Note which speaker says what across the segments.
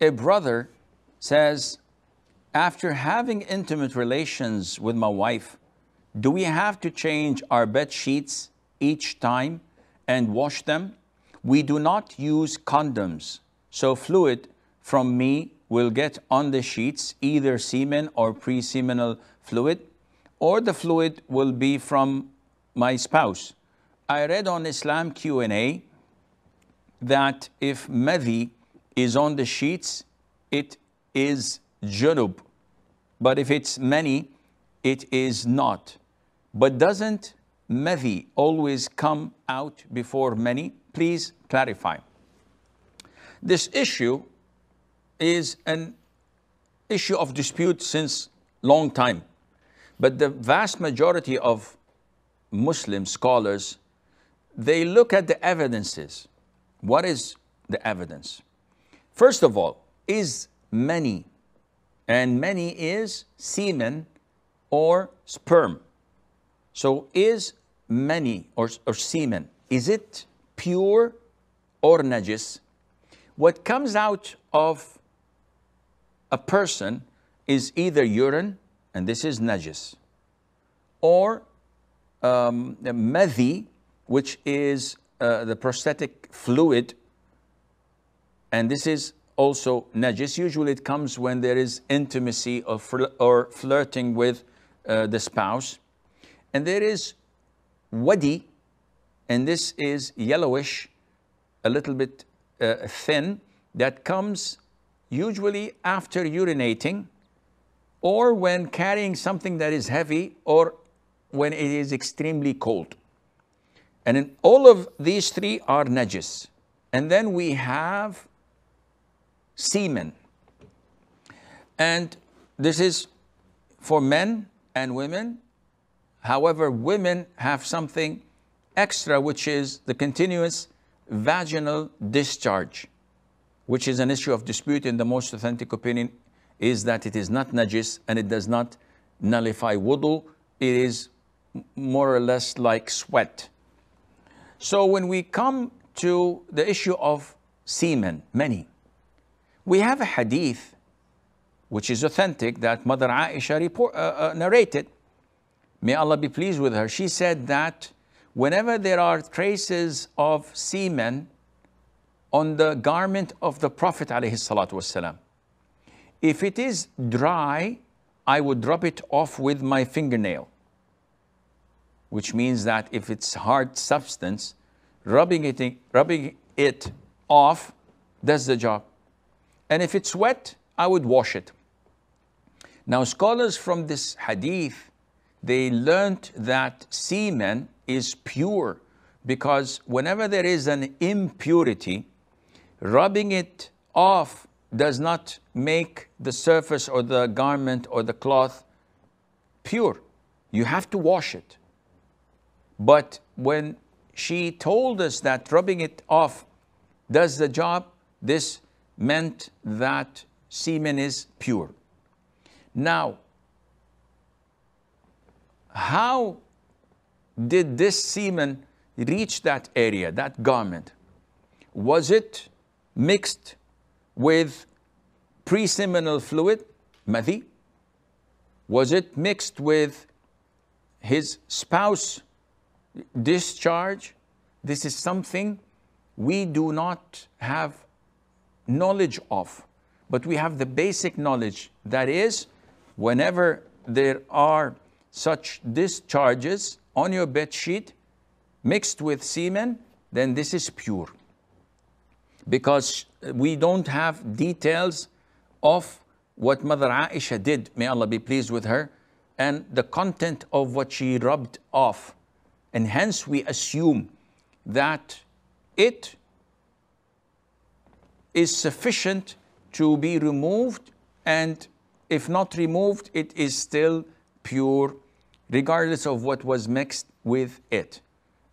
Speaker 1: a brother says, after having intimate relations with my wife, do we have to change our bed sheets each time and wash them? We do not use condoms, so fluid from me will get on the sheets, either semen or pre-seminal fluid, or the fluid will be from my spouse. I read on Islam Q&A that if madhi is on the sheets, it is junub. But if it's many, it is not. But doesn't madhi always come out before many? Please clarify. This issue is an issue of dispute since long time. But the vast majority of Muslim scholars, they look at the evidences. What is the evidence? First of all, is many, and many is semen or sperm. So is many or, or semen, is it pure or najis? What comes out of a person is either urine, and this is najis, or um, madhi, which is uh, the prosthetic fluid and this is also najis. Usually it comes when there is intimacy or, fl or flirting with uh, the spouse. And there is wadi, and this is yellowish, a little bit uh, thin, that comes usually after urinating or when carrying something that is heavy or when it is extremely cold. And all of these three are najis. And then we have semen. And this is for men and women. However, women have something extra, which is the continuous vaginal discharge, which is an issue of dispute in the most authentic opinion is that it is not najis and it does not nullify wudu. It is more or less like sweat. So when we come to the issue of semen, many, we have a hadith which is authentic that Mother Aisha report, uh, uh, narrated. May Allah be pleased with her. She said that whenever there are traces of semen on the garment of the Prophet والسلام, if it is dry, I would rub it off with my fingernail. Which means that if it's hard substance, rubbing it, rubbing it off does the job. And if it's wet, I would wash it. Now, scholars from this hadith, they learnt that semen is pure because whenever there is an impurity, rubbing it off does not make the surface or the garment or the cloth pure. You have to wash it. But when she told us that rubbing it off does the job, this meant that semen is pure. Now, how did this semen reach that area, that garment? Was it mixed with pre-seminal fluid, madhi? Was it mixed with his spouse discharge? This is something we do not have knowledge of, but we have the basic knowledge. That is, whenever there are such discharges on your bed sheet mixed with semen, then this is pure. Because we don't have details of what Mother Aisha did, may Allah be pleased with her, and the content of what she rubbed off. And hence we assume that it is sufficient to be removed and if not removed, it is still pure regardless of what was mixed with it.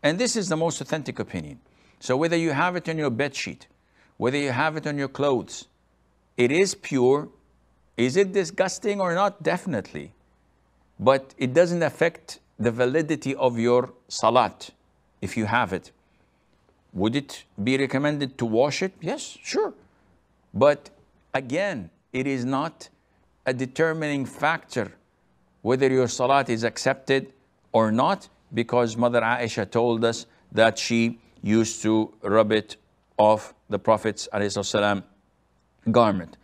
Speaker 1: And this is the most authentic opinion. So whether you have it on your bed sheet, whether you have it on your clothes, it is pure. Is it disgusting or not? Definitely. But it doesn't affect the validity of your salat if you have it. Would it be recommended to wash it? Yes, sure. But again, it is not a determining factor whether your salat is accepted or not because Mother Aisha told us that she used to rub it off the Prophet's garment.